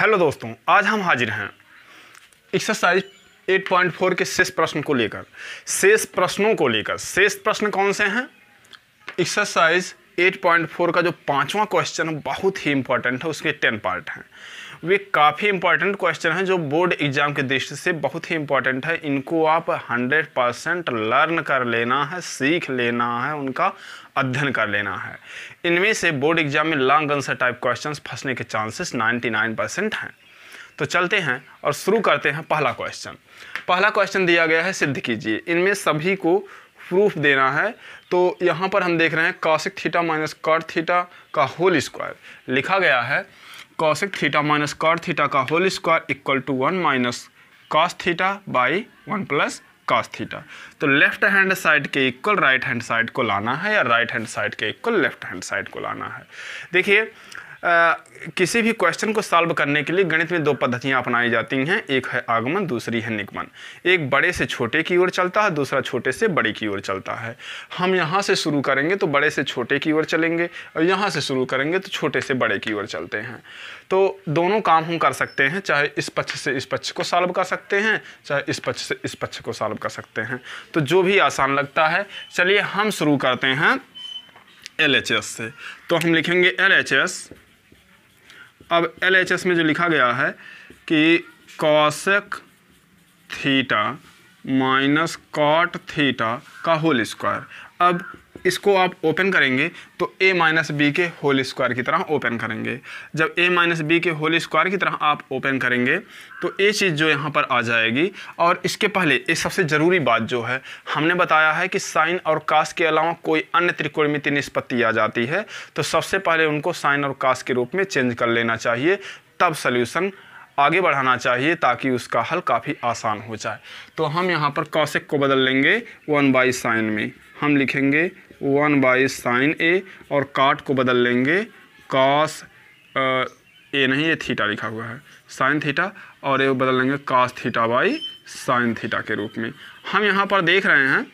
hello दोस्तों आज हम हाजिर हैं एक्सरसाइज 8.4 के शेष प्रश्न को लेकर शेष प्रश्नों को लेकर शेष प्रश्न कौन से हैं एक्सरसाइज 8.4 का जो पांचवा क्वेश्चन है बहुत ही इंपॉर्टेंट है उसके टेन पार्ट हैं वे काफ़ी इंपॉर्टेंट क्वेश्चन हैं जो बोर्ड एग्जाम के दृष्टि से बहुत ही इंपॉर्टेंट है इनको आप हंड्रेड परसेंट लर्न कर लेना है सीख लेना है उनका अध्ययन कर लेना है इनमें से बोर्ड एग्जाम में लॉन्ग आंसर टाइप क्वेश्चन फंसने के चांसेस नाइन्टी हैं तो चलते हैं और शुरू करते हैं पहला क्वेश्चन पहला क्वेश्चन दिया गया है सिद्ध कीजिए इनमें सभी को प्रूफ देना है तो यहाँ पर हम देख रहे हैं cosec theta minus cot theta का होल स्क्वायर लिखा गया है cosec theta minus cot theta का whole square equal to one minus cos theta by one plus cos theta तो लेफ्ट हैंड साइड के इक्वल राइट हैंड साइड को लाना है या राइट हैंड साइड के इक्वल लेफ्ट हैंड साइड को लाना है देखिए आ, किसी भी क्वेश्चन को सॉल्व करने के लिए गणित में दो पद्धतियाँ अपनाई जाती हैं एक है आगमन दूसरी है निगमन एक बड़े से छोटे की ओर चलता है दूसरा छोटे से बड़े की ओर चलता है हम यहाँ से शुरू करेंगे तो बड़े से छोटे की ओर चलेंगे और यहाँ से शुरू करेंगे तो छोटे से बड़े की ओर चलते हैं तो दोनों काम हम कर सकते हैं चाहे इस पक्ष से इस पक्ष को सॉल्व कर सकते हैं चाहे इस पक्ष से इस पक्ष को सॉल्व कर सकते हैं तो जो भी आसान लगता है चलिए हम शुरू करते हैं एल से तो हम लिखेंगे एल एच एस अब एल में जो लिखा गया है कि cosec theta minus cot theta का होल स्क्वायर अब इसको आप ओपन करेंगे तो ए माइनस बी के होल स्क्वायर की तरह ओपन करेंगे जब ए माइनस बी के होल स्क्वायर की तरह आप ओपन करेंगे तो ये चीज़ जो यहाँ पर आ जाएगी और इसके पहले ये सबसे ज़रूरी बात जो है हमने बताया है कि साइन और कास के अलावा कोई अन्य त्रिकोणमिति निष्पत्ति आ जाती है तो सबसे पहले उनको साइन और कास के रूप में चेंज कर लेना चाहिए तब सल्यूशन आगे बढ़ाना चाहिए ताकि उसका हल काफ़ी आसान हो जाए तो हम यहाँ पर कौशिक को बदल लेंगे वन बाई साइन में हम लिखेंगे वन बाई साइन ए और काट को बदल लेंगे कॉस ए नहीं ये थीटा लिखा हुआ है साइन थीटा और ये बदल लेंगे cos theta by sine theta के रूप में हम यहाँ पर देख रहे हैं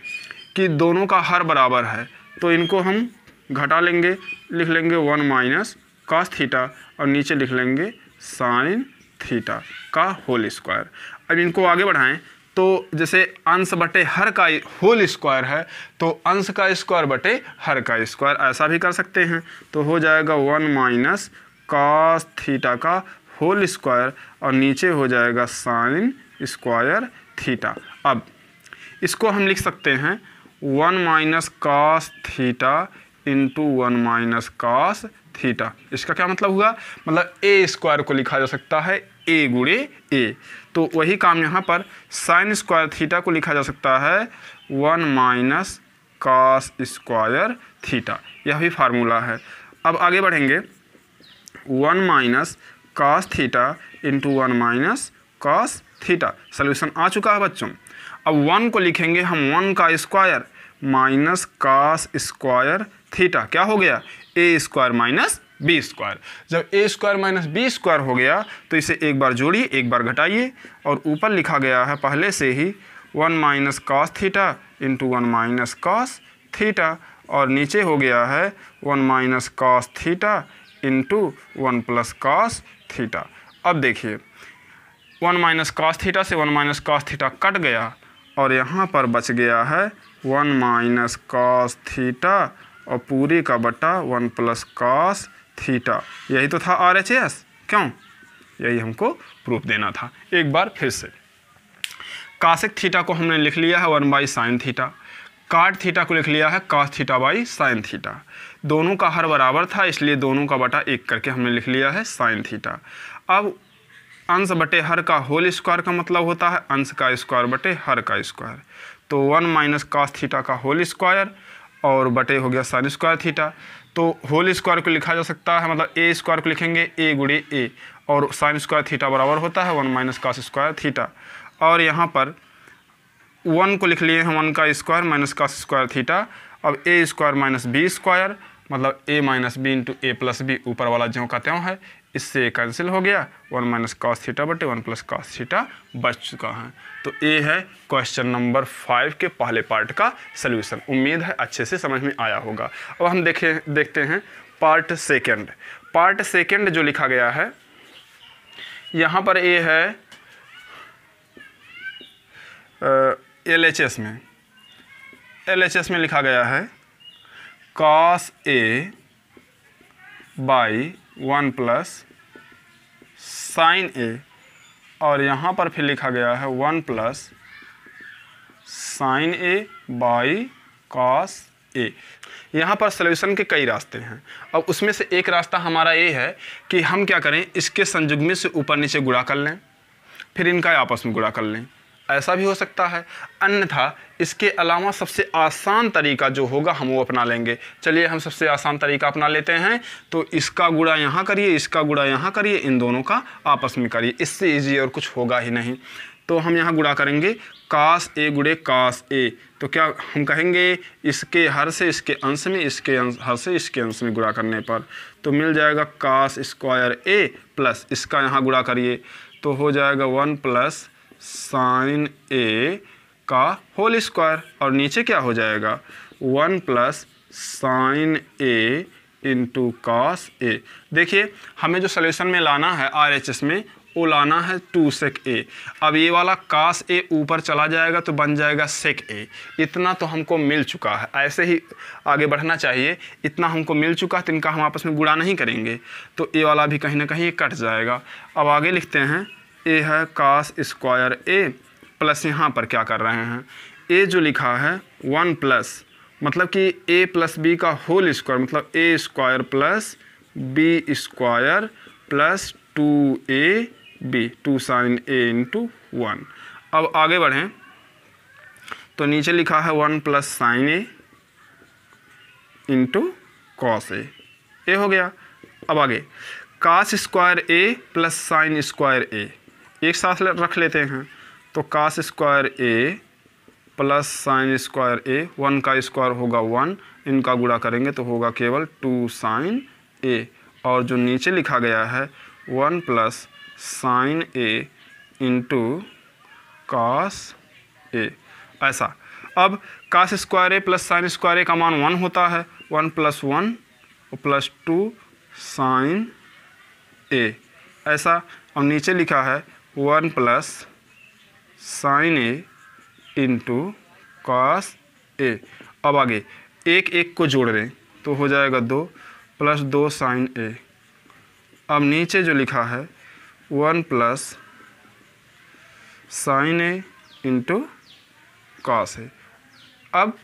कि दोनों का हर बराबर है तो इनको हम घटा लेंगे लिख लेंगे वन माइनस कास थीटा और नीचे लिख लेंगे साइन थीटा का होल स्क्वायर अब इनको आगे बढ़ाएं तो जैसे अंश बटे हर का होल स्क्वायर है तो अंश का स्क्वायर बटे हर का स्क्वायर ऐसा भी कर सकते हैं तो हो जाएगा वन माइनस कॉस थीटा का होल स्क्वायर और नीचे हो जाएगा साइन स्क्वायर थीटा अब इसको हम लिख सकते हैं one minus cos theta into one minus cos theta इसका क्या मतलब हुआ मतलब ए स्क्वायर को लिखा जा सकता है ए गुड़े ए तो वही काम यहाँ पर साइन स्क्वायर थीटा को लिखा जा सकता है one minus cos square theta यह भी फार्मूला है अब आगे बढ़ेंगे one minus cos theta into one minus cos theta solution आ चुका है बच्चों अब वन को लिखेंगे हम वन का square minus cos square theta क्या हो गया ए स्क्वायर माइनस बी स्क्वायर जब A square minus B square हो गया तो इसे एक बार जोड़िए एक बार घटाइए और ऊपर लिखा गया है पहले से ही one minus cos theta into one minus cos theta और नीचे हो गया है one minus cos theta into one plus cos theta अब देखिए वन माइनस कॉस थीटा से one minus cos theta cut गया और यहाँ पर बच गया है वन माइनस कॉस थीटा और पूरे का बट्टा वन प्लस कास थीटा यही तो था आर एच एस क्यों यही हमको प्रूफ देना था एक बार फिर से कासिक थीटा को हमने लिख लिया है one by sine theta cot theta को लिख लिया है cos theta by sine theta दोनों का हर बराबर था इसलिए दोनों का बटा एक करके हमने लिख लिया है साइन थीटा अब अंश बटे हर का होल स्क्वायर का मतलब होता है अंश का स्क्वायर बटे हर का स्क्वायर तो वन माइनस कास थीटा का होल स्क्वायर और बटे हो गया साइन स्क्वायर थीटा तो होल स्क्वायर को लिखा जा सकता है मतलब ए स्क्वायर को लिखेंगे ए गुड़े ए और साइन स्क्वायर थीटा बराबर होता है one minus cos square theta और यहाँ पर वन को लिख लिए हैं वन का square minus cos square theta अब A square minus B square मतलब A minus B into A plus B ऊपर वाला ज्यों का त्यों है इससे कैंसिल हो गया वन माइनस कॉस थीटा बटे वन प्लस कॉस थीटा बच चुका है तो ये है क्वेश्चन नंबर फाइव के पहले पार्ट का सोल्यूशन उम्मीद है अच्छे से समझ में आया होगा अब हम देखे देखते हैं पार्ट सेकेंड पार्ट सेकेंड जो लिखा गया है यहाँ पर ये है एल एच एस में एल एच एस में लिखा गया है cos A by one plus sine ए और यहाँ पर फिर लिखा गया है one plus sine A by cos ए यहाँ पर सोल्यूशन के कई रास्ते हैं अब उसमें से एक रास्ता हमारा ये है कि हम क्या करें इसके संयुग्मी से ऊपर नीचे गुड़ा कर लें फिर इनका आपस में गुड़ा कर लें ऐसा भी हो सकता है अन्यथा इसके अलावा सबसे आसान तरीका जो होगा हम वो अपना लेंगे चलिए हम सबसे आसान तरीका अपना लेते हैं तो इसका गुड़ा यहाँ करिए इसका गुड़ा यहाँ करिए इन दोनों का आपस में करिए इससे ईजी और कुछ होगा ही नहीं तो हम यहाँ गुड़ा करेंगे काश ए गुड़े काश ए तो क्या हम कहेंगे इसके हर से इसके अंश में इसके अंश हर से इसके अंश में गुड़ा करने पर तो मिल जाएगा काश स्क्वायर ए प्लस इसका यहाँ गुड़ा करिए तो हो जाएगा वन प्लस साइन ए का होल स्क्वायर और नीचे क्या हो जाएगा one plus sine A into cos A देखिए हमें जो सल्यूशन में लाना है आर एच एस में वो लाना है टू सेक ए अब ये वाला कास ए ऊपर चला जाएगा तो बन जाएगा सेक ए इतना तो हमको मिल चुका है ऐसे ही आगे बढ़ना चाहिए इतना हमको मिल चुका है तो इनका हम आपस में गुड़ा नहीं करेंगे तो ए वाला भी कहीं ना कहीं कट जाएगा अब आगे लिखते हैं ए है कास स्क्वायर ए प्लस यहाँ पर क्या कर रहे हैं ए जो लिखा है वन प्लस मतलब कि ए प्लस बी का होल स्क्वायर मतलब ए square plus B square plus two ए बी टू साइन ए इंटू वन अब आगे बढ़ें तो नीचे लिखा है one plus sine A into cos A A हो गया अब आगे cos square A plus sine square A एक साथ रख लेते हैं तो cos square A plus sine square A one का स्क्वायर होगा वन इनका गुड़ा करेंगे तो होगा केवल टू साइन ए और जो नीचे लिखा गया है one plus sine A into cos A ऐसा अब cos square A plus sine square A का मान वन होता है one plus one plus two sine ए ऐसा और नीचे लिखा है one plus sine A into cos A अब आगे एक एक को जोड़ रहे तो हो जाएगा दो प्लस दो साइन ए अब नीचे जो लिखा है one plus sine A into cos A अब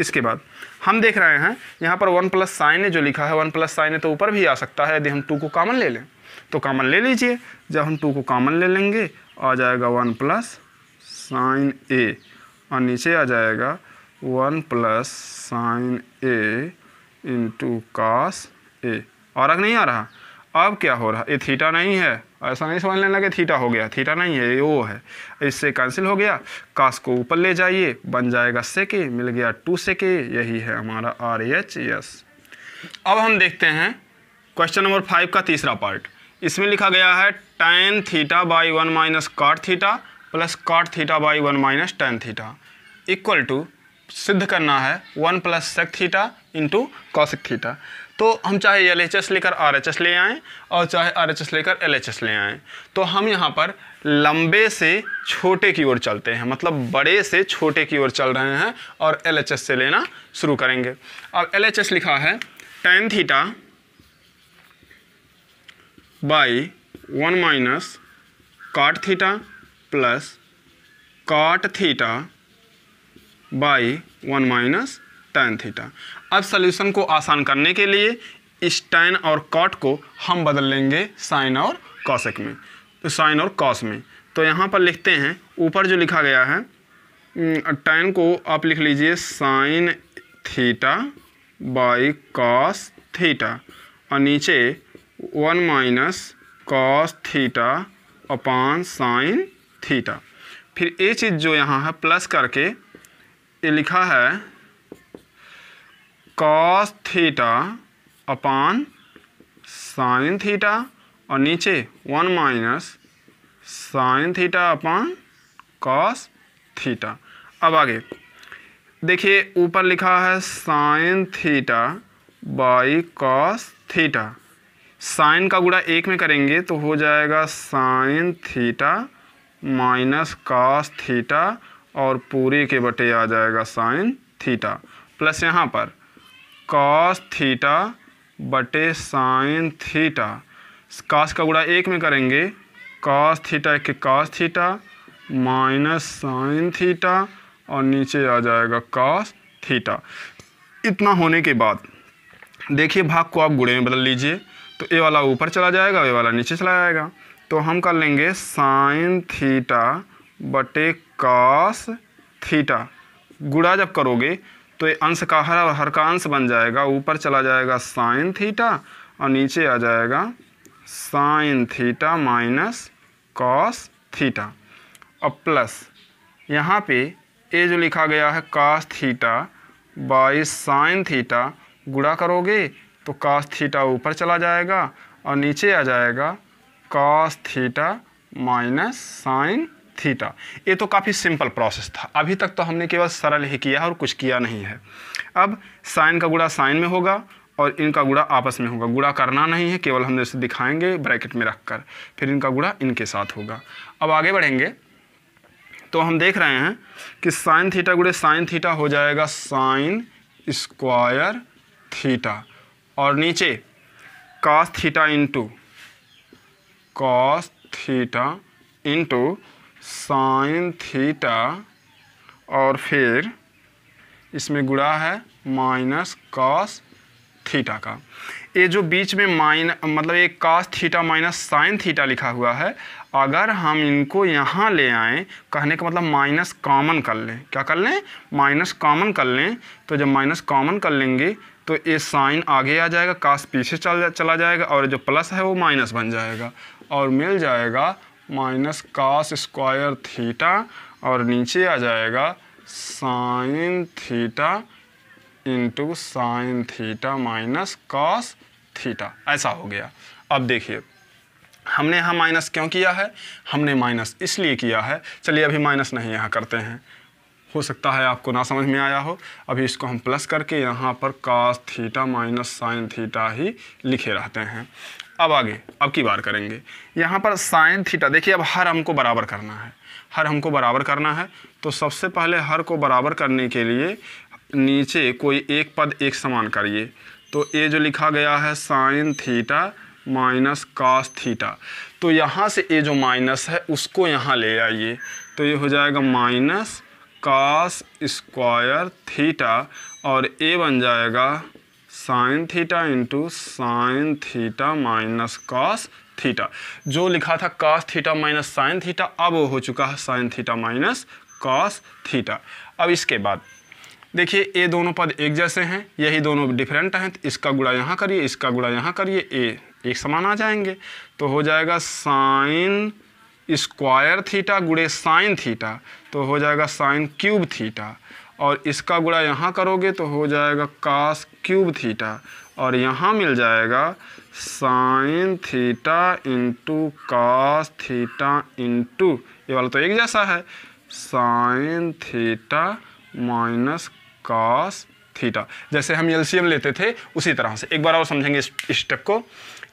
इसके बाद हम देख रहे हैं यहाँ पर वन प्लस साइन ए जो लिखा है वन प्लस साइन ए तो ऊपर भी आ सकता है यदि हम टू को कॉमन ले लें तो कॉमन ले लीजिए जब हम टू को कॉमन ले लेंगे आ जाएगा वन प्लस साइन ए और नीचे आ जाएगा one plus sine A into cos A और आग नहीं आ रहा अब क्या हो रहा ये थीटा नहीं है ऐसा नहीं समझ लेना कि थीटा हो गया थीटा नहीं है ये वो है इससे कैंसिल हो गया कास को ऊपर ले जाइए बन जाएगा सेके मिल गया टू सेके यही है हमारा आर एच एस अब हम देखते हैं क्वेश्चन नंबर फाइव का तीसरा पार्ट इसमें लिखा गया है tan theta by one minus cot theta plus cot theta by one minus tan theta equal to सिद्ध करना है one plus sec theta into cosec theta तो हम चाहे एल एच एस लेकर आर एच एस ले आएँ और चाहे आर एच एस लेकर एल एच एस ले आएँ तो हम यहाँ पर लंबे से छोटे की ओर चलते हैं मतलब बड़े से छोटे की ओर चल रहे हैं और एल एच एस से लेना शुरू करेंगे अब एल एच एस लिखा है tan theta by one minus cot theta plus cot theta by one minus tan theta अब सल्यूशन को आसान करने के लिए इस टैन और कॉट को हम बदल लेंगे साइन और कॉसेक में तो साइन और कॉस में तो यहाँ पर लिखते हैं ऊपर जो लिखा गया है टैन को आप लिख लीजिए sine theta by cos theta और नीचे one minus cos theta upon sine theta फिर ये चीज़ जो यहाँ है प्लस करके ये लिखा है cos theta upon sine theta और नीचे one minus sine theta upon cos theta अब आगे देखिए ऊपर लिखा है sine theta by cos theta sine का गुड़ा एक में करेंगे तो हो जाएगा sine theta minus cos theta और पूरे के बटे आ जाएगा साइन थीटा प्लस यहाँ पर कास थीटा बटे साइन थीटा कास का गुड़ा एक में करेंगे कास थीटा के cos theta minus sine theta और नीचे आ जाएगा कास थीटा इतना होने के बाद देखिए भाग को आप गुड़े में बदल लीजिए तो ये वाला ऊपर चला जाएगा ये वाला नीचे चला जाएगा तो हम कर लेंगे sine theta by cos theta गुड़ा जब करोगे तो ये अंश का हर हर का अंश बन जाएगा ऊपर चला जाएगा साइन थीटा और नीचे आ जाएगा sine theta minus cos theta और प्लस यहाँ पे ये जो लिखा गया है cos theta by sine theta गुड़ा करोगे तो कास थीटा ऊपर चला जाएगा और नीचे आ जाएगा cos theta minus sine theta ये तो काफ़ी सिंपल प्रोसेस था अभी तक तो हमने केवल सरल ही किया और कुछ किया नहीं है अब साइन का गुड़ा साइन में होगा और इनका गुड़ा आपस में होगा गुड़ा करना नहीं है केवल हम जैसे दिखाएंगे ब्रैकेट में रख कर फिर इनका गुड़ा इनके साथ होगा अब आगे बढ़ेंगे तो हम देख रहे हैं कि साइन थीटा गुड़े साइन थीटा हो जाएगा साइन स्क्वायर थीटा और नीचे cos theta into cos theta into sine theta और फिर इसमें गुड़ा है माइनस कॉस थीटा का ये जो बीच में माइन मतलब एक cos theta minus sine theta लिखा हुआ है अगर हम इनको यहाँ ले आएँ कहने का मतलब माइनस कॉमन कर लें क्या कर लें माइनस कॉमन कर लें तो जब माइनस कॉमन कर लेंगे तो ये साइन आगे आ जाएगा कास पीछे चल चला जाएगा और जो प्लस है वो माइनस बन जाएगा और मिल जाएगा माइनस कास स्क्वायर थीटा और नीचे आ जाएगा sine theta into sine theta minus cos theta ऐसा हो गया अब देखिए हमने यहाँ माइनस क्यों किया है हमने माइनस इसलिए किया है चलिए अभी माइनस नहीं यहाँ करते हैं हो सकता है आपको ना समझ में आया हो अभी इसको हम प्लस करके यहाँ पर cos theta minus sine theta ही लिखे रहते हैं अब आगे अब की बार करेंगे यहाँ पर साइन थीटा देखिए अब हर हमको बराबर करना है हर हमको बराबर करना है तो सबसे पहले हर को बराबर करने के लिए नीचे कोई एक पद एक समान करिए तो ये जो लिखा गया है sine theta minus cos theta तो यहाँ से ये जो माइनस है उसको यहाँ ले आइए तो ये हो जाएगा माइनस कास स्क्वायर थीटा और ए बन जाएगा sine theta into sine theta minus cos theta जो लिखा था cos theta minus sine theta अब हो चुका है sine theta minus cos theta अब इसके बाद देखिए ये दोनों पद एक जैसे हैं यही दोनों डिफरेंट हैं तो इसका गुड़ा यहाँ करिए इसका गुड़ा यहाँ करिए ए एक समान आ जाएंगे तो हो जाएगा साइन स्क्वायर थीटा गुड़े साइन थीटा तो हो जाएगा साइन क्यूब थीटा और इसका गुड़ा यहाँ करोगे तो हो जाएगा कास क्यूब थीटा और यहाँ मिल जाएगा sine theta into cos theta into ये वाला तो एक जैसा है sine theta minus cos theta जैसे हम एलसीएम लेते थे उसी तरह से एक बार और समझेंगे इस स्टेप को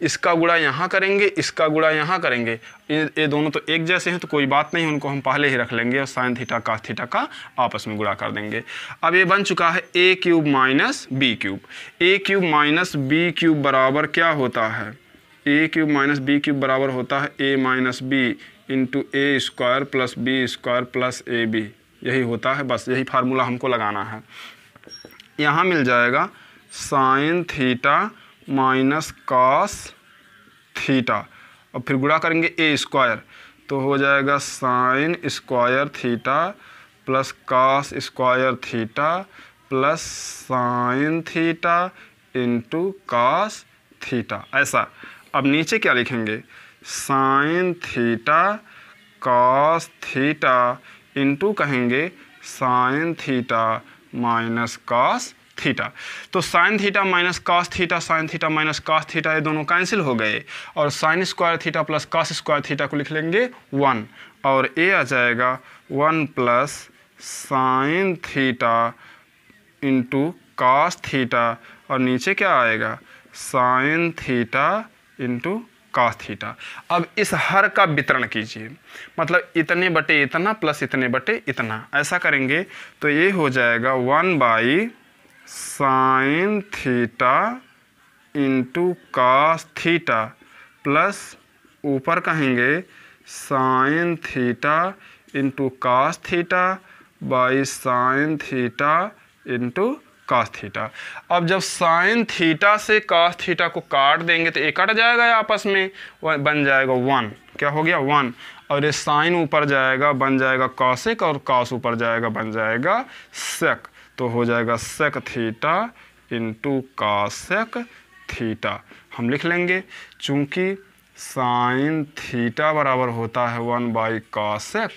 इसका गुड़ा यहाँ करेंगे इसका गुड़ा यहाँ करेंगे ये दोनों तो एक जैसे हैं तो कोई बात नहीं उनको हम पहले ही रख लेंगे और साइन थीटा का थीटा का आपस में गुड़ा कर देंगे अब ये बन चुका है A cube minus B cube A cube minus B cube बराबर क्या होता है A cube minus B cube बराबर होता है ए माइनस बी इंटू ए square plus B square plus ए बी यही होता है बस यही फार्मूला हमको लगाना है यहाँ मिल जाएगा sine theta minus cos theta और फिर गुणा करेंगे ए स्क्वायर तो हो जाएगा sine square theta plus cos square theta plus sine theta into cos theta ऐसा अब नीचे क्या लिखेंगे sine theta cos theta into कहेंगे sine theta minus cos theta तो sine theta minus cos theta sine theta minus cos theta ये दोनों cancel हो गए और sine square theta plus cos square theta को लिख लेंगे वन और ए आ जाएगा one plus sine theta into cos theta और नीचे क्या आएगा sine theta into cos theta अब इस हर का वितरण कीजिए मतलब इतने बटे इतना प्लस इतने बटे इतना ऐसा करेंगे तो ये हो जाएगा one by sine theta into cos theta plus ऊपर कहेंगे sine theta into cos theta by sine theta into cos theta अब जब साइन थीटा से कास थीटा को काट देंगे तो एक कट जाएगा आपस में बन जाएगा वन क्या हो गया वन और ये साइन ऊपर जाएगा बन जाएगा कॉसिक और कॉस ऊपर जाएगा बन जाएगा सेक तो हो जाएगा sec theta into cosec theta हम लिख लेंगे चूंकि साइन थीटा बराबर होता है वन बाई कासेक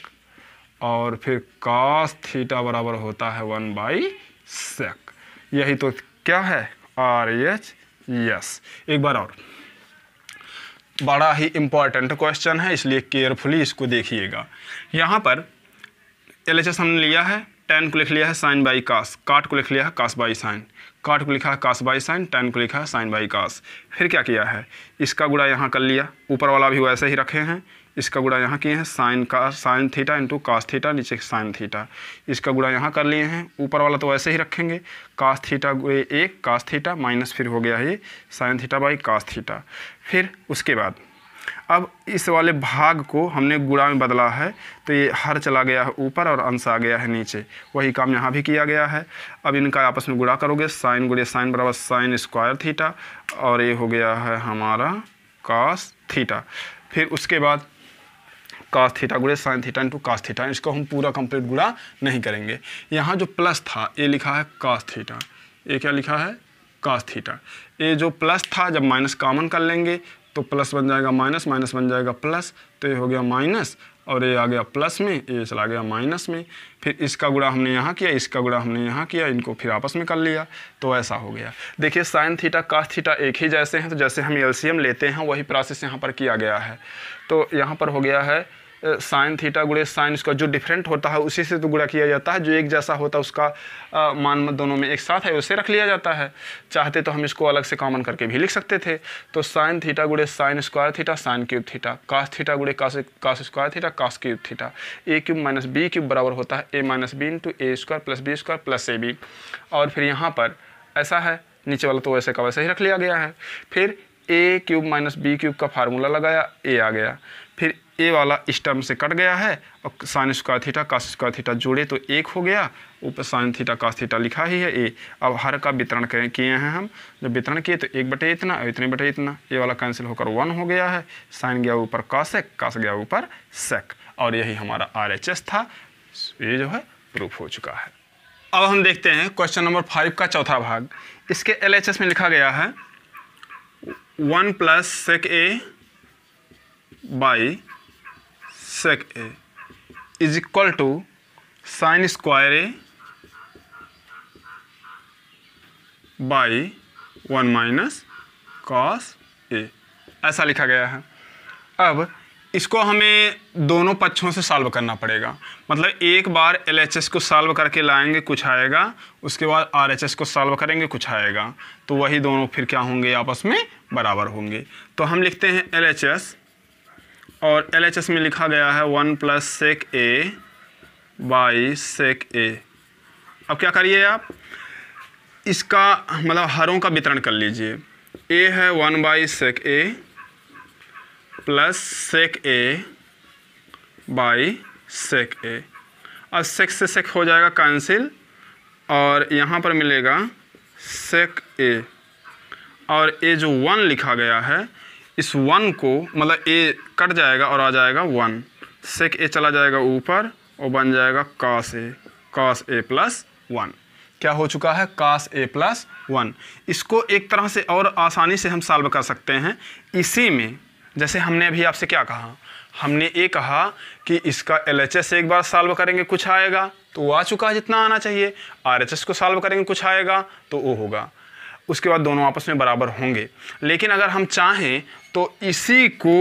और फिर कास थीटा बराबर होता है वन बाई सेक यही तो क्या है आर एच यस एक बार और बड़ा ही इम्पॉर्टेंट क्वेश्चन है इसलिए केयरफुली इसको देखिएगा यहाँ पर एल हमने लिया है टेन को लिख लिया है साइन बाई कास काट को लिख लिया है कास बाई साइन काट को लिखा है कास बाई साइन टेन को लिखा है साइन बाई कास फिर क्या किया है इसका गुड़ा यहाँ कर लिया ऊपर वाला भी वैसे ही रखे हैं इसका गुड़ा यहाँ किए हैं साइन का sine theta into cos theta नीचे साइन थीटा इसका गुड़ा यहाँ कर लिए हैं ऊपर वाला तो वैसे ही रखेंगे कास थीटा एक कास थीटा माइनस फिर हो गया ये sine theta by cos theta फिर उसके बाद अब इस वाले भाग को हमने गुड़ा में बदला है तो ये हर चला गया है ऊपर और अंश आ गया है नीचे वही काम यहाँ भी किया गया है अब इनका आपस में गुड़ा करोगे साइन गुड़े साइन बराबर साइन स्क्वायर थीटा और ये हो गया है हमारा कास थीटा फिर उसके बाद कास थीटा गुड़े sine theta into cos theta इसको हम पूरा कंप्लीट गुड़ा नहीं करेंगे यहाँ जो प्लस था ये लिखा है कास थीटा ये क्या लिखा है कास थीटा ये जो प्लस था जब माइनस कॉमन कर लेंगे तो प्लस बन जाएगा माइनस माइनस बन जाएगा प्लस तो ये हो गया माइनस और ये आ गया प्लस में ये चला गया माइनस में फिर इसका गुड़ा हमने यहाँ किया इसका गुड़ा हमने यहाँ किया इनको फिर आपस में कर लिया तो ऐसा हो गया देखिए साइन थीटा का थीटा एक ही जैसे हैं तो जैसे हम एलसीएम लेते हैं वही प्रोसेस यहाँ पर किया गया है तो यहाँ पर हो गया है साइन थीटा गुड़े साइन उसका जो डिफरेंट होता है उसी से तो गुड़ा किया जाता है जो एक जैसा होता है उसका आ, मान दोनों में एक साथ है उसे रख लिया जाता है चाहते तो हम इसको अलग से कॉमन करके भी लिख सकते थे तो साइन थीटा गुड़े sine square theta sine cube theta cos theta गुड़े cos cos square theta cos cube theta a cube minus B cube बराबर होता है ए माइनस बी इंटू ए square plus B square plus ए बी और फिर यहाँ पर ऐसा है नीचे वाला तो वैसे का वैसे ही रख लिया गया है फिर a cube minus B cube का फार्मूला लगाया ए आ गया ए वाला इस टर्म से कट गया है और sine square theta cos square theta जोड़े तो एक हो गया ऊपर साइन थीटा कास थीटा लिखा ही है ए अब हर का वितरण किए हैं हम जब वितरण किए तो एक बटे इतना और इतने बटे इतना ए वाला कैंसिल होकर वन हो गया है साइन गया ऊपर कासेक कास गया ऊपर सेक और यही हमारा आर एच एस था ये जो है प्रूफ हो चुका है अब हम देखते हैं क्वेश्चन नंबर फाइव का चौथा भाग इसके एल एच एस में लिखा गया है one plus sec a by sec a is equal to sine square A by one minus cos a ऐसा लिखा गया है अब इसको हमें दोनों पक्षों से सॉल्व करना पड़ेगा मतलब एक बार एल एच एस को सॉल्व करके लाएंगे कुछ आएगा उसके बाद आर एच एस को सॉल्व करेंगे कुछ आएगा तो वही दोनों फिर क्या होंगे आपस में बराबर होंगे तो हम लिखते हैं एल एच एस और एल एच एस में लिखा गया है one plus sec a by sec a अब क्या करिए आप इसका मतलब हरों का वितरण कर लीजिए ए है one by sec a plus sec a by sec a अब सेक से सेक हो जाएगा कैंसिल और यहाँ पर मिलेगा सेक ए और ए जो वन लिखा गया है इस वन को मतलब ए कट जाएगा और आ जाएगा वन सेक ए चला जाएगा ऊपर और बन जाएगा कास ए कास ए प्लस वन क्या हो चुका है कास ए प्लस वन इसको एक तरह से और आसानी से हम सॉल्व कर सकते हैं इसी में जैसे हमने अभी आपसे क्या कहा हमने ये कहा कि इसका एल एक बार सॉल्व करेंगे कुछ आएगा तो वो आ चुका है जितना आना चाहिए आर को सॉल्व करेंगे कुछ आएगा तो वो होगा उसके बाद दोनों आपस में बराबर होंगे लेकिन अगर हम चाहें तो इसी को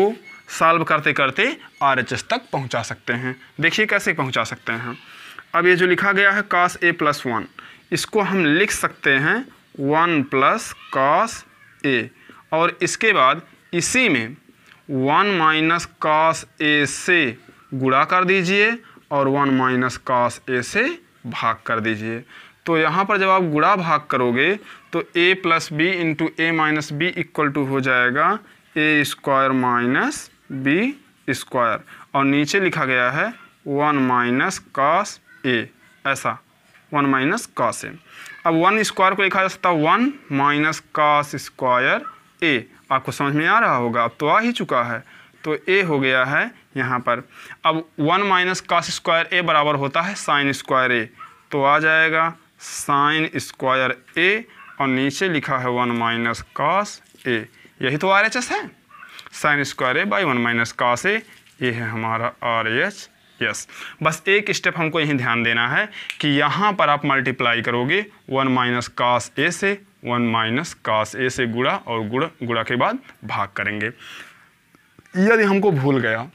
सॉल्व करते करते आर एच एस तक पहुंचा सकते हैं देखिए कैसे पहुंचा सकते हैं अब ये जो लिखा गया है कॉस ए प्लस वन इसको हम लिख सकते हैं वन प्लस कॉस ए और इसके बाद इसी में वन माइनस कॉस ए से गुड़ा कर दीजिए और वन माइनस कॉस ए से भाग कर दीजिए तो यहाँ पर जब आप गुड़ा भाग करोगे तो a plus b into a minus b equal to हो जाएगा a square minus B square और नीचे लिखा गया है वन माइनस कॉस ए ऐसा वन माइनस कॉस ए अब वन स्क्वायर को लिखा जा सकता है one minus cos square a आपको समझ में आ रहा होगा अब तो आ ही चुका है तो ए हो गया है यहाँ पर अब वन माइनस कॉस स्क्वायर ए बराबर होता है साइन स्क्वायर ए तो आ जाएगा साइन स्क्वायर ए और नीचे लिखा है वन माइनस कॉस ए यही तो आर एच एस है sine square A by one minus cos a ये है हमारा आर एच यस बस एक स्टेप हमको यहीं ध्यान देना है कि यहाँ पर आप मल्टीप्लाई करोगे वन माइनस कास ए से वन माइनस कास ए से गुड़ा और गुड़ा गुड़ा के बाद भाग करेंगे यदि हमको भूल गया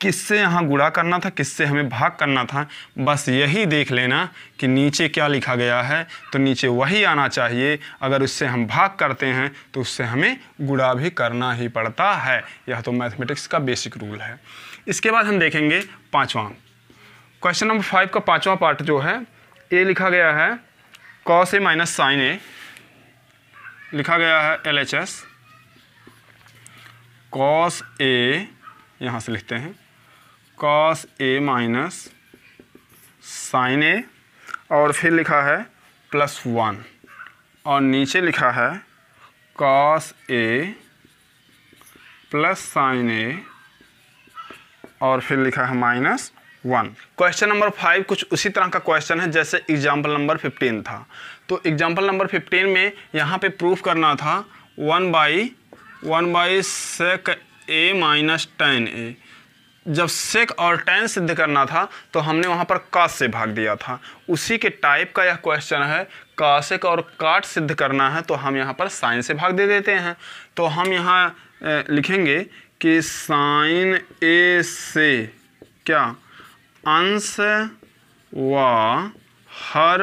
किससे यहाँ गुड़ा करना था किससे हमें भाग करना था बस यही देख लेना कि नीचे क्या लिखा गया है तो नीचे वही आना चाहिए अगर उससे हम भाग करते हैं तो उससे हमें गुड़ा भी करना ही पड़ता है यह तो मैथमेटिक्स का बेसिक रूल है इसके बाद हम देखेंगे पाँचवा क्वेश्चन नंबर फाइव का पाँचवा पार्ट जो है ए लिखा गया है cos a minus sine a लिखा गया है एल एच एस कॉस ए यहाँ से लिखते हैं कॉस ए माइनस साइन ए और फिर लिखा है प्लस वन और नीचे लिखा है कॉस ए प्लस साइन ए और फिर लिखा है minus one question number five कुछ उसी तरह का क्वेश्चन है जैसे एग्जाम्पल नंबर फिफ्टीन था तो एग्जाम्पल नंबर फिफ्टीन में यहाँ पे प्रूफ करना था one by one by sec A minus tan a जब सेक और टेन सिद्ध करना था तो हमने वहाँ पर कास से भाग दिया था उसी के टाइप का यह क्वेश्चन है कासेक और काट सिद्ध करना है तो हम यहाँ पर साइन से भाग दे देते हैं तो हम यहाँ लिखेंगे कि साइन ए से क्या अंश व हर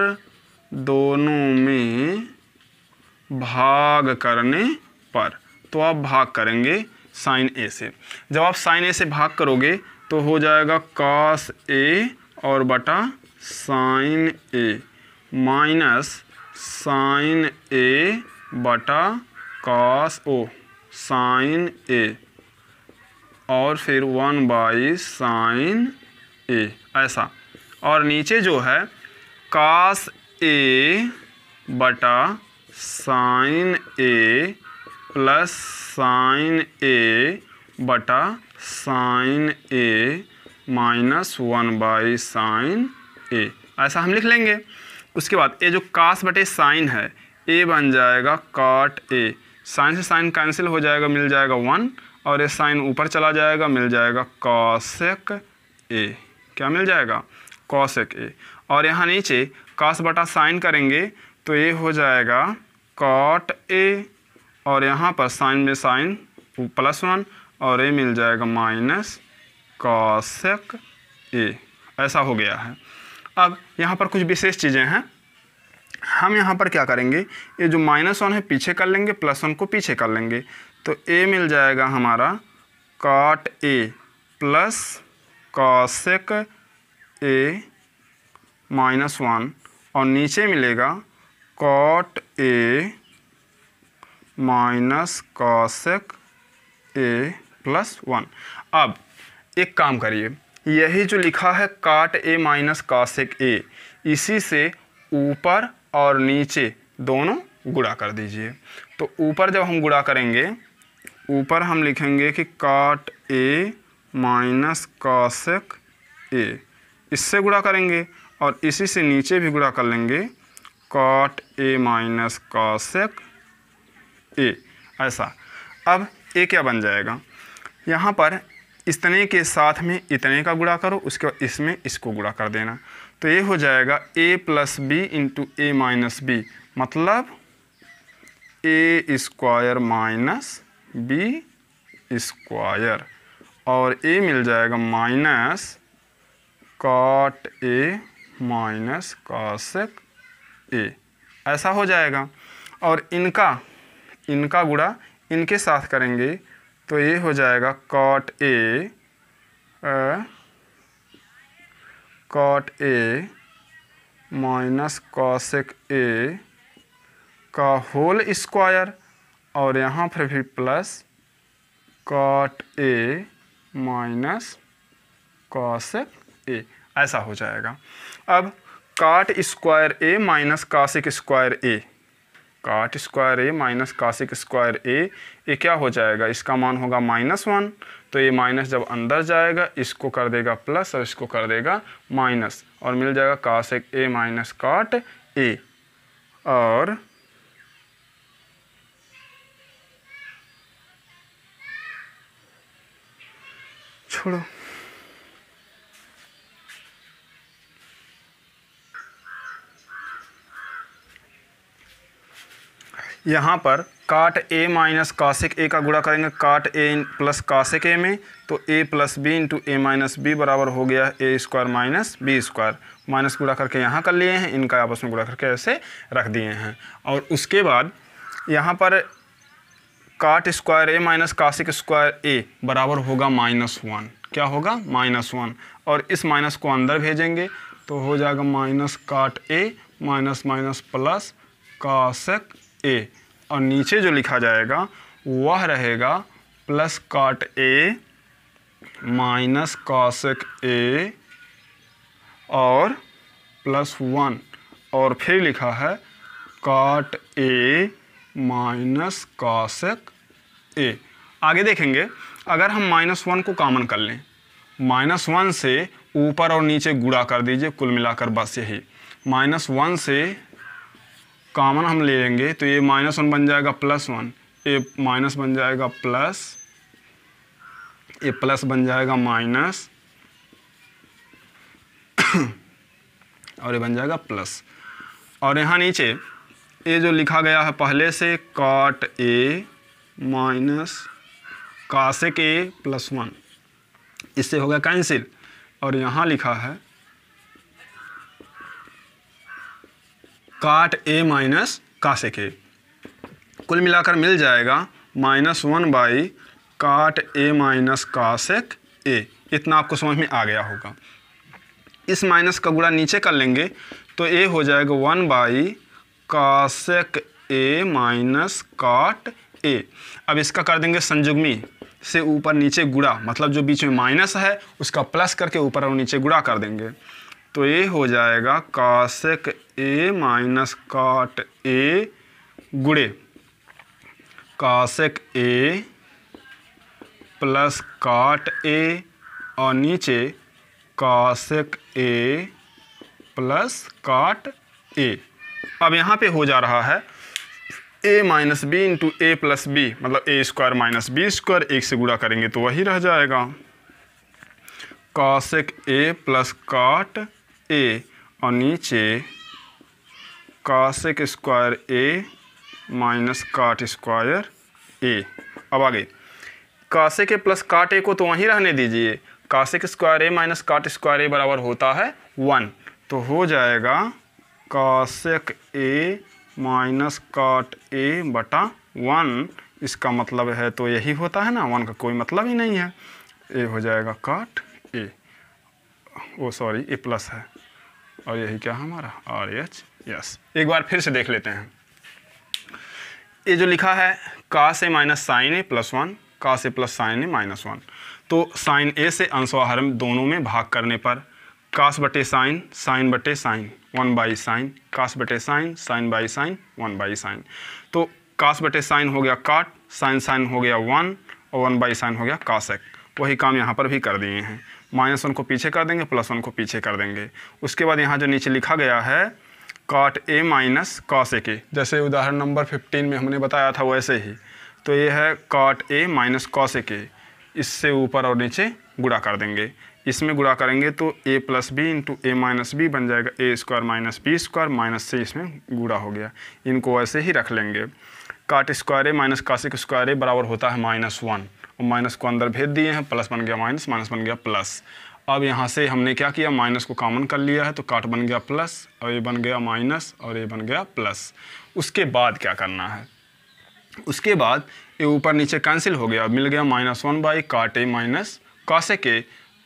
दोनों में भाग करने पर तो आप भाग करेंगे साइन ए से जब आप साइन ए से भाग करोगे तो हो जाएगा कॉस ए और बटा sine A minus sine a बटा कॉस ओ साइन ए और फिर वन बाई साइन ए ऐसा और नीचे जो है कास ए बटा sine a plus sine a बटा sine A minus one by sine ए ऐसा हम लिख लेंगे उसके बाद ये जो कास बटे साइन है ए बन जाएगा काट ए साइन से साइन कैंसिल हो जाएगा मिल जाएगा वन और ये साइन ऊपर चला जाएगा मिल जाएगा कॉसेक ए क्या मिल जाएगा कॉसेक ए और यहाँ नीचे कास बटा साइन करेंगे तो ये हो जाएगा कॉट ए और यहाँ पर साइन में साइन प्लस वन और ए मिल जाएगा माइनस कॉशक ए ऐसा हो गया है अब यहाँ पर कुछ विशेष चीज़ें हैं हम यहाँ पर क्या करेंगे ये जो माइनस वन है पीछे कर लेंगे प्लस वन को पीछे कर लेंगे तो ए मिल जाएगा हमारा cot a plus cosec a minus one और नीचे मिलेगा cot a minus cosec a plus one अब एक काम करिए यही जो लिखा है काट ए माइनस कासेक ए इसी से ऊपर और नीचे दोनों गुड़ा कर दीजिए तो ऊपर जब हम गुड़ा करेंगे ऊपर हम लिखेंगे कि काट ए माइनस कासेक ए इससे गुड़ा करेंगे और इसी से नीचे भी गुड़ा कर लेंगे काट ए माइनस कासेक ए ऐसा अब ए क्या बन जाएगा यहाँ पर इतने के साथ में इतने का गुड़ा करो उसके बाद इसमें इसको गुड़ा कर देना तो ये हो जाएगा a plus b into a minus b मतलब ए स्क्वायर माइनस बी स्क्वायर और ए मिल जाएगा minus cot a minus cosec a ऐसा हो जाएगा और इनका इनका गुड़ा इनके साथ करेंगे तो ये हो जाएगा cot a cot a minus cosec a का होल स्क्वायर और यहाँ पर भी plus cot a minus cosec a ऐसा हो जाएगा अब cot square A minus cosec square a cot square A minus cosec square a ये क्या हो जाएगा इसका मान होगा माइनस वन तो ये माइनस जब अंदर जाएगा इसको कर देगा प्लस और इसको कर देगा माइनस और मिल जाएगा कासिक ए माइनस काट ए और छोड़ो यहाँ पर काट ए माइनस कासिक ए का गुड़ा करेंगे काट ए प्लस कासिक ए में तो a plus b into a minus b बराबर हो गया ए square minus B square minus गुड़ा करके यहाँ कर लिए हैं इनका आपस में गुड़ा करके ऐसे रख दिए हैं और उसके बाद यहाँ पर काट स्क्वायर ए माइनस कासिक स्क्वायर ए बराबर होगा माइनस वन क्या होगा माइनस वन और इस माइनस को अंदर भेजेंगे तो हो जाएगा minus cot a minus minus plus cosec a और नीचे जो लिखा जाएगा वह रहेगा plus cot a minus cosec ए और प्लस वन और फिर लिखा है काट ए माइनस कॉशिक ए आगे देखेंगे अगर हम माइनस वन को कॉमन कर लें माइनस वन से ऊपर और नीचे गुड़ा कर दीजिए कुल मिलाकर बस यही माइनस वन से कॉमन हम ले लेंगे तो ये माइनस वन बन जाएगा प्लस वन ए माइनस बन जाएगा प्लस ए प्लस बन जाएगा माइनस और ये बन जाएगा प्लस और यहाँ नीचे ये जो लिखा गया है पहले से cot a minus cosec a plus one इससे होगा कैंसिल और यहाँ लिखा है काट ए माइनस कासे के कुल मिलाकर मिल जाएगा माइनस वन बाई काट ए माइनस कासेक ए इतना आपको समझ में आ गया होगा इस माइनस का गुड़ा नीचे कर लेंगे तो ए हो जाएगा one by cosec a minus cot ए अब इसका कर देंगे संजुग्मी से ऊपर नीचे गुड़ा मतलब जो बीच में माइनस है उसका प्लस करके ऊपर और नीचे गुड़ा कर देंगे तो ये हो जाएगा कासेक ए माइनस काट ए गुड़े काशक ए प्लस काट ए और नीचे काशक ए प्लस काट ए अब यहाँ पे हो जा रहा है ए माइनस बी इंटू ए प्लस बी मतलब ए स्क्वायर माइनस बी स्क्वायर एक से गुड़ा करेंगे तो वही रह जाएगा काशक ए प्लस काट ए और नीचे कासिक स्क्वायर ए माइनस काट स्क्वायर ए अब आगे कासे के प्लस काट ए को तो वहीं रहने दीजिए कासिक स्क्वायर ए माइनस काट स्क्वायर ए बराबर होता है वन तो हो जाएगा कासिक ए माइनस काट ए बटा वन इसका मतलब है तो यही होता है ना वन का कोई मतलब ही नहीं है ए हो जाएगा काट ए ओ सॉरी ए प्लस है और यही क्या हमारा आर एच यस एक बार फिर से देख लेते हैं ये जो लिखा है का से minus sine a plus one का से प्लस साइन ए माइनस वन तो साइन ए से अंशवाहर दोनों में भाग करने पर कास बटे साइन साइन बटे sine one by sine cos बटे sine sine by sine one by sine तो कास बटे साइन हो गया काट साइन साइन हो गया वन और वन बाई साइन हो गया कासक वही काम यहाँ पर भी कर दिए हैं माइनस वन को पीछे कर देंगे प्लस वन को पीछे कर देंगे उसके बाद यहाँ जो नीचे लिखा गया है cot a minus cos a के जैसे उदाहरण नंबर फिफ्टीन में हमने बताया था वैसे ही तो ये है cot a minus cos a के इससे ऊपर और नीचे गुड़ा कर देंगे इसमें गुड़ा करेंगे तो a plus b into a minus b बन जाएगा a square minus B square minus से इसमें गुड़ा हो गया इनको वैसे ही रख लेंगे काट स्क्वायर ए माइनस कासिक स्क्वायर ए बराबर होता है माइनस वन और माइनस को अंदर भेज दिए हैं प्लस बन गया माइनस माइनस बन गया प्लस अब यहाँ से हमने क्या किया माइनस को कॉमन कर लिया है तो काट बन गया प्लस और ये बन गया माइनस और ये बन गया प्लस उसके बाद क्या करना है उसके बाद ये ऊपर नीचे कैंसिल हो गया मिल गया माइनस वन बाई काट ए माइनस कासे के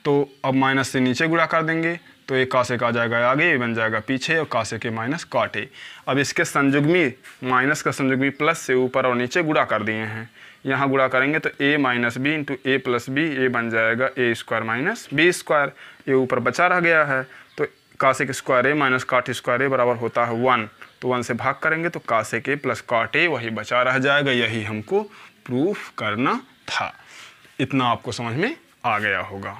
तो अब माइनस से नीचे गुड़ा कर देंगे तो ये का आ जाएगा आगे ये बन जाएगा पीछे और कासे के माइनस काट ए अब इसके संजुग्मी माइनस का संजुग्मी प्लस से ऊपर और नीचे गुड़ा कर दिए हैं यहाँ गुड़ा करेंगे तो ए minus B into A plus b a बन जाएगा a square minus B square ये ऊपर बचा रह गया है तो के स्क्वायर ए माइनस काट स्क्वायर ए बराबर होता है वन तो वन से भाग करेंगे तो कासे के प्लस काट ए वही बचा रह जाएगा यही हमको प्रूफ करना था इतना आपको समझ में आ गया होगा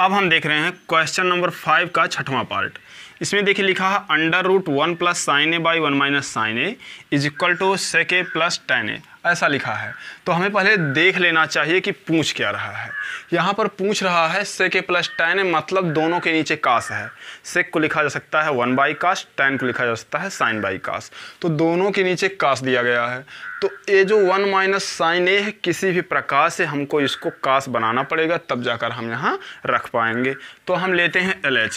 अब हम देख रहे हैं क्वेश्चन नंबर फाइव का छठवां पार्ट इसमें देखिए लिखा है under root one plus sine A by one minus sine a is equal to sec plus tan a ऐसा लिखा है तो हमें पहले देख लेना चाहिए कि पूछ क्या रहा है यहाँ पर पूछ रहा है सेक ए प्लस टेन मतलब दोनों के नीचे कास है सेक को लिखा जा सकता है वन बाई कास टेन को लिखा जा सकता है साइन बाई कास तो दोनों के नीचे कास दिया गया है तो ये जो वन माइनस साइन ए है किसी भी प्रकार से हमको इसको कास बनाना पड़ेगा तब जाकर हम यहाँ रख पाएंगे तो हम लेते हैं एल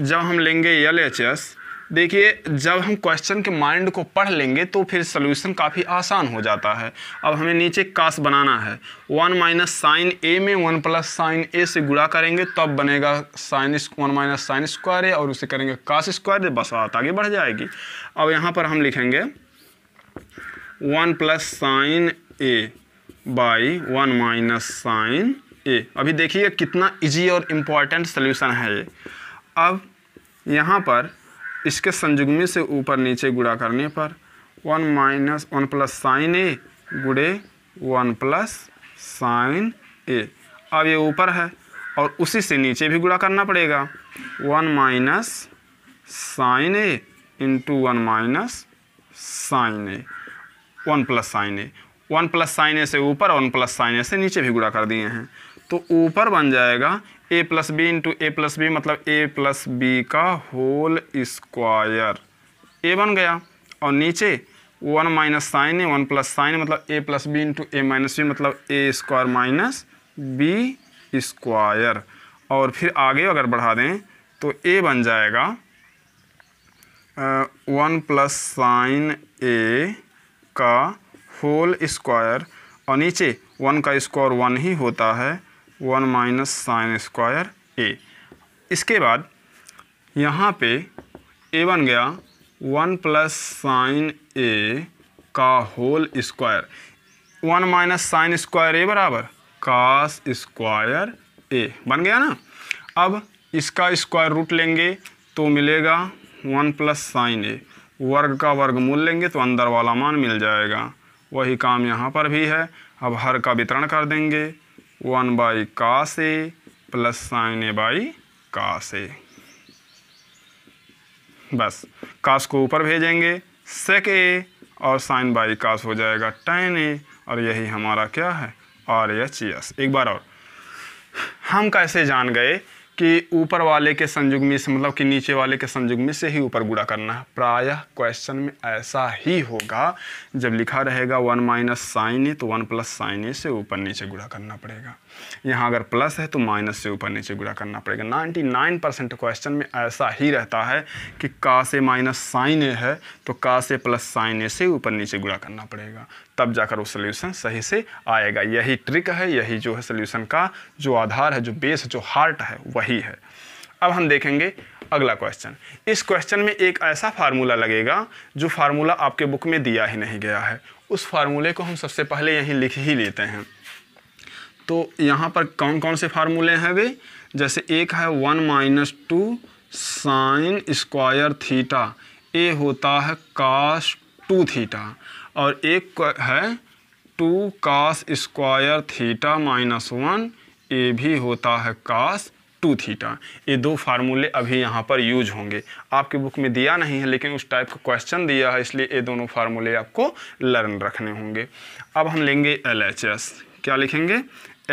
जब हम लेंगे एल देखिए जब हम क्वेश्चन के माइंड को पढ़ लेंगे तो फिर सोल्यूशन काफ़ी आसान हो जाता है अब हमें नीचे कास बनाना है वन माइनस साइन ए में वन प्लस साइन ए से गुड़ा करेंगे तब बनेगा sine one minus sine square ए और उसे करेंगे कास स्क्वायर बस बात आगे बढ़ जाएगी अब यहाँ पर हम लिखेंगे one plus sine A by one minus sine a अभी देखिए कितना इजी और इम्पॉर्टेंट सोल्यूशन है ये अब यहाँ पर इसके संयुग्मी से ऊपर नीचे गुड़ा करने पर one minus one plus sine a गुड़े वन प्लस साइन ए अब ये ऊपर है और उसी से नीचे भी गुड़ा करना पड़ेगा one minus sine A into one minus sine a one plus sine a one plus sine a से ऊपर वन प्लस साइन ए से नीचे भी गुड़ा कर दिए हैं तो ऊपर बन जाएगा a plus b into A plus b मतलब ए प्लस बी का होल स्क्वायर ए बन गया और नीचे one minus sine a one plus sine मतलब a plus b into a minus b मतलब ए स्क्वायर माइनस बी स्क्वायर और फिर आगे अगर बढ़ा दें तो ए बन जाएगा वन प्लस साइन ए का होल स्क्वायर और नीचे वन का स्क्वायर वन ही होता है one minus sine square a इसके बाद यहाँ पे ए बन गया वन प्लस साइन ए का whole square one minus sine square ए बराबर कास स्क्वायर ए बन गया ना अब इसका स्क्वायर रूट लेंगे तो मिलेगा वन प्लस साइन ए वर्ग का वर्गमूल लेंगे तो अंदर वाला मान मिल जाएगा वही काम यहाँ पर भी है अब हर का वितरण कर देंगे one by cos A plus sine A by cos a बस कास को ऊपर भेजेंगे सेक ए और साइन बाई कास हो जाएगा टेन ए और यही हमारा क्या है आर एच एस एक बार और हम कैसे जान गए कि ऊपर वाले के संयुग में से मतलब कि नीचे वाले के संयुग में से ही ऊपर गुड़ा करना है प्रायः क्वेश्चन में ऐसा ही होगा जब लिखा रहेगा वन माइनस साइन ए तो वन प्लस साइन ए से ऊपर नीचे गुड़ा करना पड़ेगा यहाँ अगर प्लस है तो माइनस से ऊपर नीचे गुड़ा करना पड़ेगा 99 परसेंट क्वेश्चन में ऐसा ही रहता है कि का से माइनस साइन ए है तो का से प्लस साइन ए से ऊपर नीचे गुड़ा करना पड़ेगा तब जाकर वो सोल्यूशन सही से आएगा यही ट्रिक है यही जो है सोल्यूशन का जो आधार है जो बेस जो हार्ट है वही है अब हम देखेंगे अगला क्वेश्चन इस क्वेश्चन में एक ऐसा फार्मूला लगेगा जो फार्मूला आपके बुक में दिया ही नहीं गया है उस फार्मूले को हम सबसे पहले यहीं लिख ही लेते हैं तो यहाँ पर कौन कौन से फार्मूले हैं वे जैसे एक है one minus two sine square theta a होता है काश टू थीटा और एक है two cos square theta minus one a भी होता है काश टू थीटा ये दो फार्मूले अभी यहाँ पर यूज होंगे आपके बुक में दिया नहीं है लेकिन उस टाइप का क्वेश्चन दिया है इसलिए ये दोनों फार्मूले आपको लर्न रखने होंगे अब हम लेंगे एल क्या लिखेंगे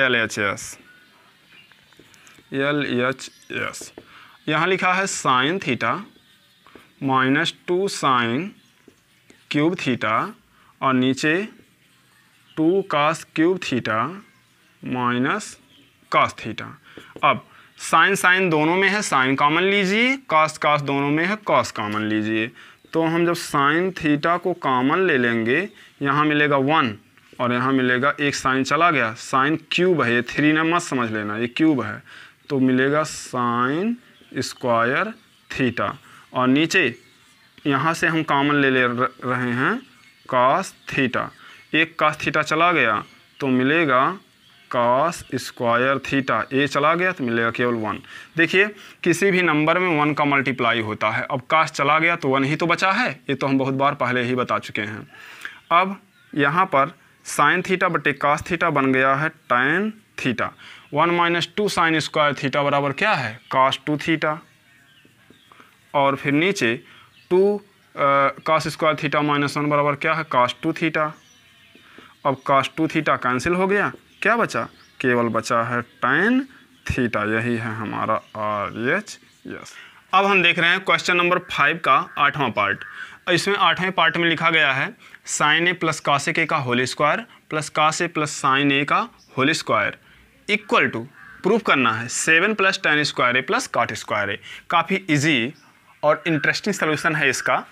LHS LHS यहाँ लिखा है sine theta minus two sine cube theta और नीचे two cos cube theta minus cos theta अब साइन साइन दोनों में है साइन कॉमन लीजिए कास कास दोनों में है कॉस कॉमन लीजिए तो हम जब साइन थीटा को कॉमन ले लेंगे यहाँ मिलेगा वन और यहाँ मिलेगा एक साइन चला गया साइन क्यूब है ये थ्री ना मत समझ लेना ये क्यूब है तो मिलेगा साइन स्क्वायर थीटा और नीचे यहाँ से हम कॉमन ले ले रहे हैं कास थीटा एक कास थीटा चला गया तो मिलेगा कास स्क्वायर थीटा ए चला गया तो मिलेगा केवल वन देखिए किसी भी नंबर में वन का मल्टीप्लाई होता है अब कास चला गया तो वन ही तो बचा है ये तो हम बहुत बार पहले ही बता चुके हैं अब यहाँ पर साइन थीटा बटे कास थीटा बन गया है tan theta one minus two sine square theta बराबर क्या है कास टू थीटा और फिर नीचे two cos square theta minus one बराबर क्या है कास टू थीटा अब कास टू थीटा कैंसिल हो गया क्या बचा केवल बचा है टैन थीटा यही है हमारा आर एच यस अब हम देख रहे हैं क्वेश्चन नंबर फाइव का आठवां पार्ट इसमें आठवें पार्ट में लिखा गया है sign a plus cosec a का whole square plus cos A plus sine a का whole square equal to prove करना है seven plus tan square A plus cot square a काफ़ी इजी और इंटरेस्टिंग सोल्यूशन है इसका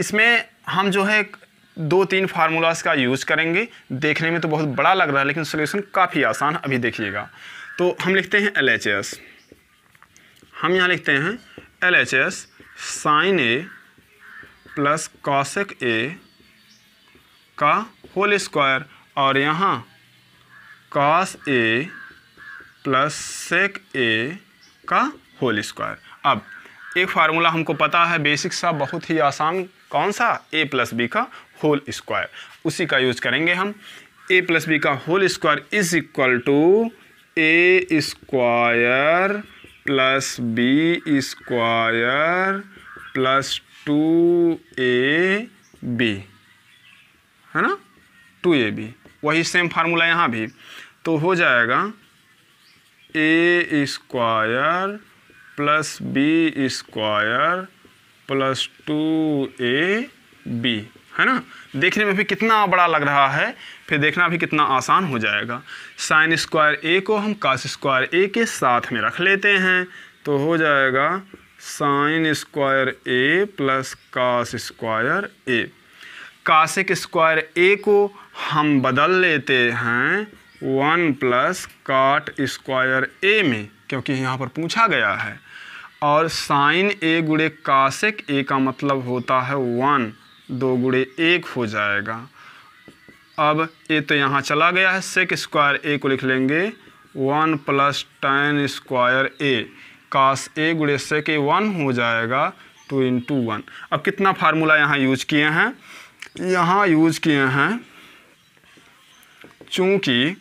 इसमें हम जो है दो तीन फार्मूलाज का यूज़ करेंगे देखने में तो बहुत बड़ा लग रहा है लेकिन सोल्यूशन काफ़ी आसान अभी देखिएगा तो हम लिखते हैं एल एच एस हम यहाँ लिखते हैं L H S sine a plus cosec a का होल स्क्वायर और यहाँ कॉस ए प्लस सेक ए का होल स्क्वायर अब एक फार्मूला हमको पता है बेसिक सा बहुत ही आसान कौन सा ए प्लस बी का होल स्क्वायर उसी का यूज करेंगे हम ए प्लस बी का whole square is equal to a square plus B square plus two A b है ना टू ए बी वही सेम फार्मूला यहाँ भी तो हो जाएगा a square plus B square plus two A b है ना देखने में भी कितना बड़ा लग रहा है फिर देखना भी कितना आसान हो जाएगा साइन स्क्वायर ए को हम कास स्क्वायर ए के साथ में रख लेते हैं तो हो जाएगा sine square A plus cos square a cosec square a को हम बदल लेते हैं one plus cot square a में क्योंकि यहाँ पर पूछा गया है और साइन ए गुड़े कासिक ए का मतलब होता है वन दो गुड़े एक हो जाएगा अब ए तो यहाँ चला गया है सेक स्क्वायर ए को लिख लेंगे one plus tan square a cos a गुड़े सेक ए वन हो जाएगा टू इंटू वन अब कितना फार्मूला यहाँ यूज किए हैं यहाँ यूज किए हैं चूँकि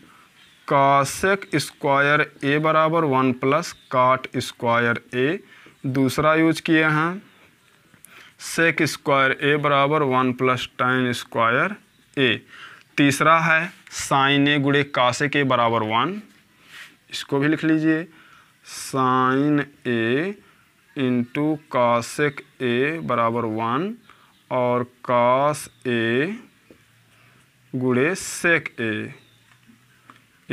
कासेक स्क्वायर ए बराबर one plus cot square A दूसरा यूज किए हैं सेक स्क्वायर ए बराबर one plus tan square A तीसरा है साइन ए गुड़े कासे के बराबर वन इसको भी लिख लीजिए साइन ए इंटू कासेक ए बराबर वन और कॉस ए गुड़े सेक ए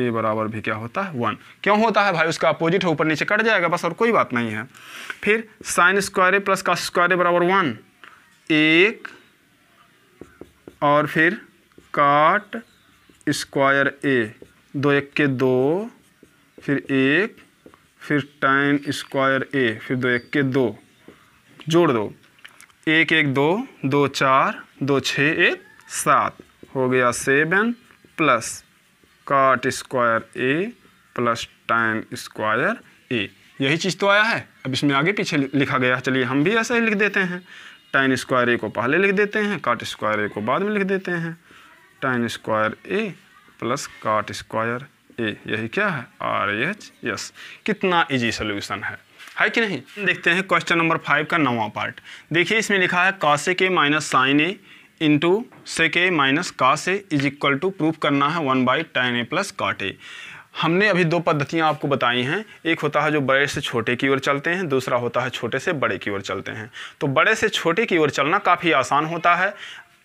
ए बराबर भी क्या होता है वन क्यों होता है भाई उसका अपोजिट है ऊपर नीचे कट जाएगा बस और कोई बात नहीं है फिर साइन स्क्वायर ए प्लस कॉस स्क्वायर ए बराबर वन एक और फिर काट स्क्वायर ए दो एक के दो फिर एक फिर टाइन स्क्वायर ए फिर दो एक के दो जोड़ दो एक एक दो दो चार दो छः एक सात हो गया seven plus cot square A plus tan square A यही चीज़ तो आया है अब इसमें आगे पीछे लिखा गया है चलिए हम भी ऐसा ही लिख देते हैं टाइन स्क्वायर ए को पहले लिख देते हैं काट स्क्वायर ए को बाद में लिख देते हैं tan square A plus cot square A यही क्या है आर एच यस कितना इजी सोल्यूशन है है कि नहीं देखते हैं क्वेश्चन नंबर फाइव का नवा पार्ट देखिए इसमें लिखा है कासे के माइनस साइन ए इंटू से के माइनस का इज इक्वल टू प्रूफ करना है one by tan A plus cot A हमने अभी दो पद्धतियाँ आपको बताई हैं एक होता है जो बड़े से छोटे की ओर चलते हैं दूसरा होता है छोटे से बड़े की ओर चलते हैं तो बड़े से छोटे की ओर चलना काफ़ी आसान होता है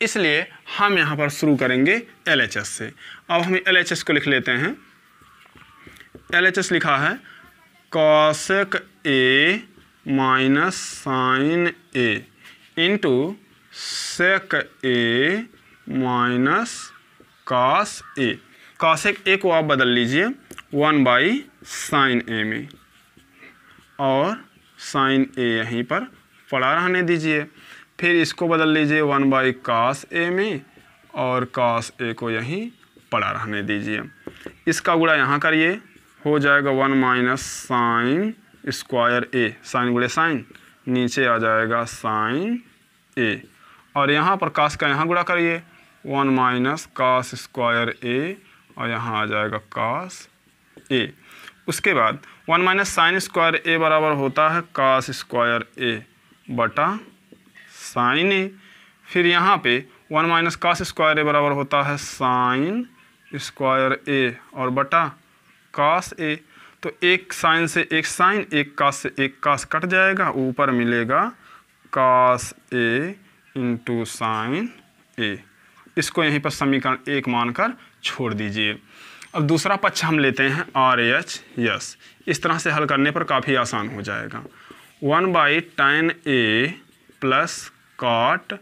इसलिए हम यहाँ पर शुरू करेंगे एल से अब हम एल को लिख लेते हैं एल लिखा है cosec A minus sine A into sec A minus cos A cosec A को आप बदल लीजिए वन बाई साइन ए में और साइन ए यहीं पर पड़ा रहने दीजिए फिर इसको बदल लीजिए वन बाई कास ए में और कास ए को यहीं पड़ा रहने दीजिए इसका गुड़ा यहाँ करिए हो जाएगा one minus sine square A sine गुड़े साइन नीचे आ जाएगा साइन ए और यहाँ पर काश का यहाँ गुड़ा करिए वन माइनस काश स्क्वायर ए और यहाँ आ जाएगा काश ए उसके बाद वन माइनस साइन स्क्वायर ए बराबर होता है काश स्क्वायर ए बटा साइन ए फिर यहाँ पे वन माइनस काश स्क्वायर ए बराबर होता है साइन स्क्वायर ए और बटा काश ए तो एक साइन से एक साइन एक कास से एक कास कट जाएगा ऊपर मिलेगा कास ए इंटू साइन ए इसको यहीं पर समीकरण एक मानकर छोड़ दीजिए अब दूसरा पक्ष हम लेते हैं आर एच यस इस तरह से हल करने पर काफ़ी आसान हो जाएगा one by tan A plus cot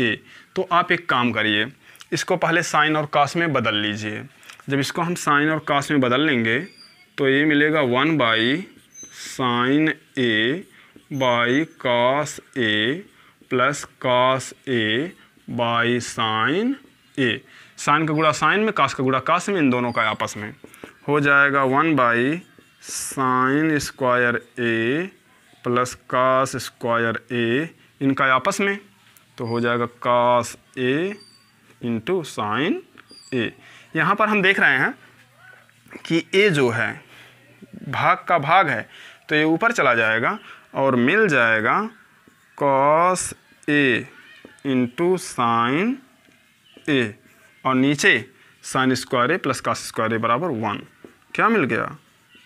A तो आप एक काम करिए इसको पहले साइन और कास में बदल लीजिए जब इसको हम साइन और कास में बदल लेंगे तो ये मिलेगा one by sine A by cos A plus cos A by sine A sine का गुड़ा साइन में कास का गुड़ा कास में इन दोनों का आपस में हो जाएगा one by sine square A plus cos square A इनका आपस में तो हो जाएगा कास ए इंटू साइन ए यहाँ पर हम देख रहे हैं कि ए जो है भाग का भाग है तो ये ऊपर चला जाएगा और मिल जाएगा कॉस ए इंटू साइन ए और नीचे साइन स्क्वायर ए प्लस कॉस स्क्वायर ए बराबर वन क्या मिल गया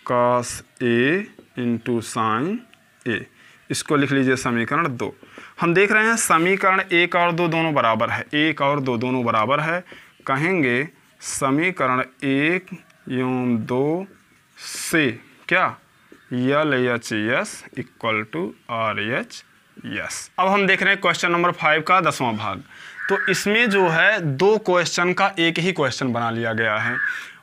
cos A into sine A इसको लिख लीजिए समीकरण दो हम देख रहे हैं समीकरण एक और दो दोनों बराबर है एक और दो दोनों बराबर है कहेंगे समीकरण एक एवं दो से क्या L H S equal to R H S अब हम देख रहे हैं क्वेश्चन नंबर फाइव का दसवां भाग तो इसमें जो है दो क्वेश्चन का एक ही क्वेश्चन बना लिया गया है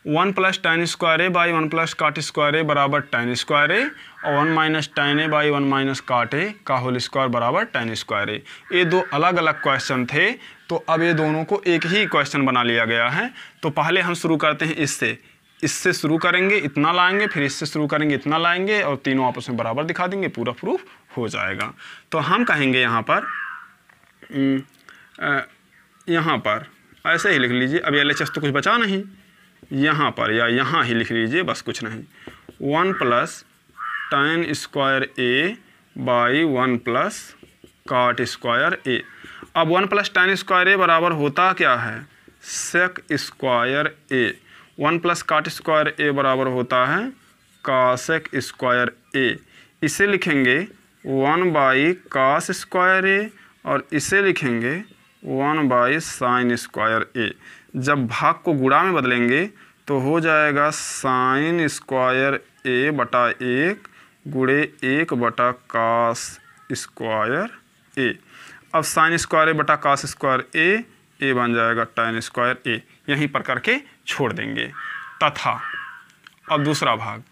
one plus tan square A by one plus cot square ए बराबर टाइन स्क्वायर ए और वन माइनस टाइन ए by one minus cot A का होल स्क्वायर बराबर टाइन स्क्वायर ए ये दो अलग अलग क्वेश्चन थे तो अब ये दोनों को एक ही क्वेश्चन बना लिया गया है तो पहले हम शुरू करते हैं इससे इससे शुरू करेंगे इतना लाएंगे फिर इससे शुरू करेंगे इतना लाएंगे और तीनों आपस में बराबर दिखा देंगे पूरा प्रूफ हो जाएगा तो हम कहेंगे यहाँ पर हम्म, यहाँ पर ऐसे ही लिख लीजिए अब एल तो कुछ बचा नहीं यहाँ पर या यहाँ ही लिख लीजिए बस कुछ नहीं one plus tan square A by one plus cot square ए अब वन प्लस टेन स्क्वायर ए बराबर होता क्या है sec square A one plus cot square ए बराबर होता है कासक स्क्वायर ए इसे लिखेंगे वन बाई कास स्क्वायर ए और इसे लिखेंगे one by sine square A जब भाग को गुड़ा में बदलेंगे तो हो जाएगा साइन स्क्वायर ए बटा एक गुड़े एक बटा कास स्क्वायर ए अब साइन स्क्वायर ए बटा कास स्क्वायर ए ए बन जाएगा टाइन स्क्वायर ए यहीं पर करके छोड़ देंगे तथा अब दूसरा भाग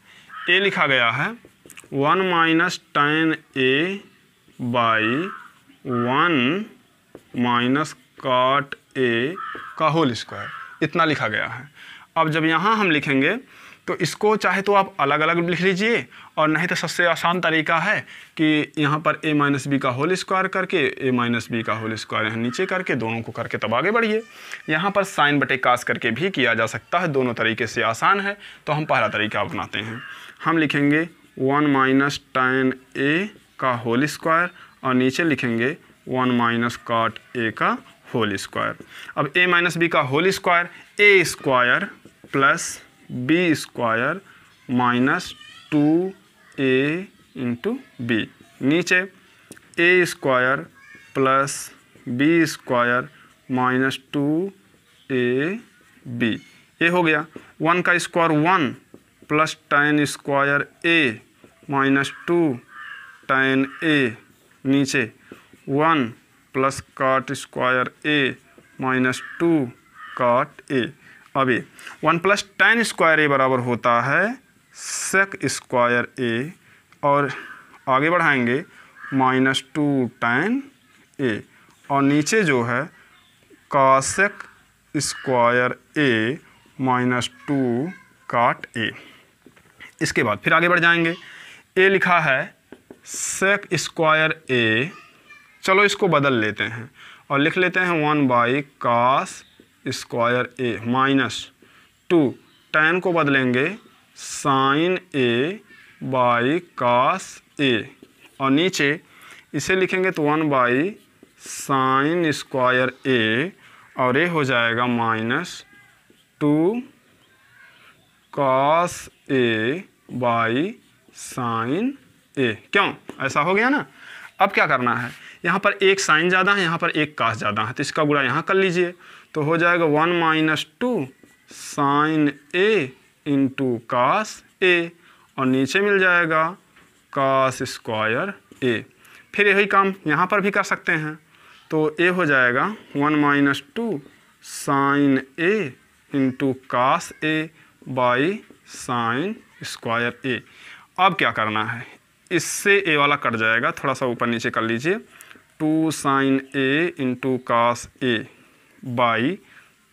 ए लिखा गया है one minus tan A by one minus cot A का होल स्क्वायर इतना लिखा गया है अब जब यहाँ हम लिखेंगे तो इसको चाहे तो आप अलग अलग लिख लीजिए और नहीं तो सबसे आसान तरीका है कि यहाँ पर ए माइनस बी का होल स्क्वायर करके ए माइनस बी का होल स्क्वायर यहाँ नीचे करके दोनों को करके तब आगे बढ़िए यहाँ पर साइन बटे कास करके भी किया जा सकता है दोनों तरीके से आसान है तो हम पहला तरीका अपनाते हैं हम लिखेंगे वन माइनस टेन ए का होल स्क्वायर और नीचे लिखेंगे वन माइनस काट ए का होल स्क्वायर अब ए माइनस बी का whole square A square plus B square minus two A into B नीचे A square plus B square minus two A B A हो गया one का square one plus tan square A minus two tan A नीचे one plus cot square ए minus two cot ए अब one plus tan square ए बराबर होता है sec square ए और आगे बढ़ाएंगे माइनस टू टेन ए और नीचे जो है cosec square A minus two cot A इसके बाद फिर आगे बढ़ जाएंगे ए लिखा है सेक स्क्वायर ए चलो इसको बदल लेते हैं और लिख लेते हैं one by cos square A minus two tan को बदलेंगे sign A by cos A और नीचे इसे लिखेंगे तो वन बाई साइन स्क्वायर ए और ए हो जाएगा minus two cos A by sine A क्यों ऐसा हो गया ना अब क्या करना है यहाँ पर एक साइन ज़्यादा है यहाँ पर एक कास ज़्यादा है तो इसका गुणा यहाँ कर लीजिए तो हो जाएगा one minus two sine A into cos A और नीचे मिल जाएगा कास स्क्वायर ए फिर यही काम यहाँ पर भी कर सकते हैं तो ए हो जाएगा one minus two sine A into cos A by sine square ए अब क्या करना है इससे ए वाला कट जाएगा थोड़ा सा ऊपर नीचे कर लीजिए two sine A into cos A by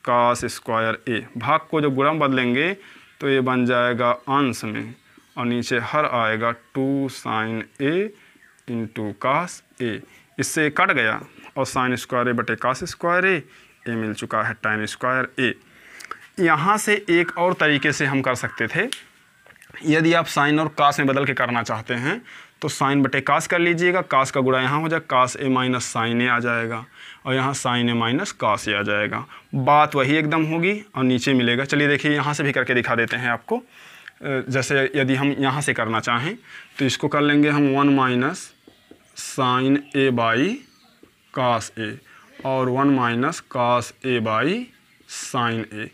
cos square A भाग को जब गुणा बदलेंगे तो ये बन जाएगा अंश में और नीचे हर आएगा two sine A into cos A इससे कट गया और साइन स्क्वायर ए बटे कास स्क्वायर ए ए मिल चुका है टाइन स्क्वायर ए यहाँ से एक और तरीके से हम कर सकते थे यदि आप साइन और कास में बदल के करना चाहते हैं तो साइन बटे कास कर लीजिएगा कास का गुड़ा यहाँ हो जाएगा कास ए माइनस साइन ए आ जाएगा और यहाँ साइन ए माइनस कास ए आ जाएगा बात वही एकदम होगी और नीचे मिलेगा चलिए देखिए यहाँ से भी करके दिखा देते हैं आपको जैसे यदि हम यहाँ से करना चाहें तो इसको कर लेंगे हम one minus sine A by cos A और one minus cos A by sine A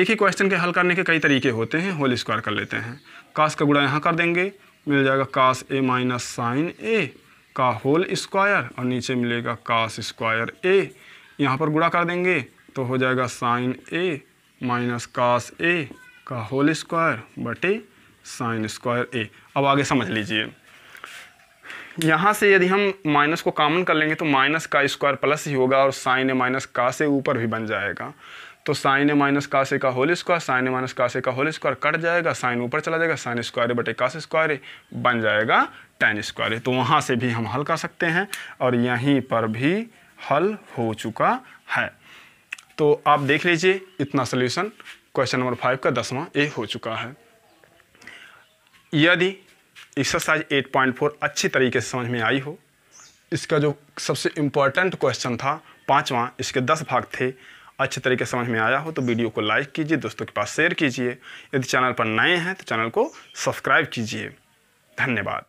एक ही क्वेश्चन के हल करने के कई तरीके होते हैं होल स्क्वायर कर लेते हैं कास का गुड़ा यहाँ कर देंगे मिल जाएगा कास ए माइनस साइन ए का होल स्क्वायर और नीचे मिलेगा कास स्क्वायर ए यहाँ पर गुड़ा कर देंगे तो हो जाएगा sign A minus cos A का होल स्क्वायर बटे साइन स्क्वायर ए अब आगे समझ लीजिए यहाँ से यदि हम माइनस को कॉमन कर लेंगे तो माइनस का स्क्वायर प्लस ही होगा और साइन ए माइनस का से ऊपर भी बन जाएगा तो साइन ए माइनस कासे का होल स्क्वायर साइन ए माइनस कासे का होल स्क्वायर कट जाएगा साइन ऊपर चला जाएगा साइन स्क्वायर बटे कास स्क्वायर बन जाएगा टेन स्क्वायर तो वहाँ से भी हम हल कर सकते हैं और यहीं पर भी हल हो चुका है तो आप देख लीजिए इतना सोल्यूशन क्वेश्चन नंबर फाइव का दसवां ए हो चुका है यदि एक्सरसाइज 8.4 अच्छी तरीके से समझ में आई हो इसका जो सबसे इम्पोर्टेंट क्वेश्चन था पांचवा इसके दस भाग थे अच्छे तरीके समझ में आया हो तो वीडियो को लाइक कीजिए दोस्तों के पास शेयर कीजिए यदि चैनल पर नए हैं तो चैनल को सब्सक्राइब कीजिए धन्यवाद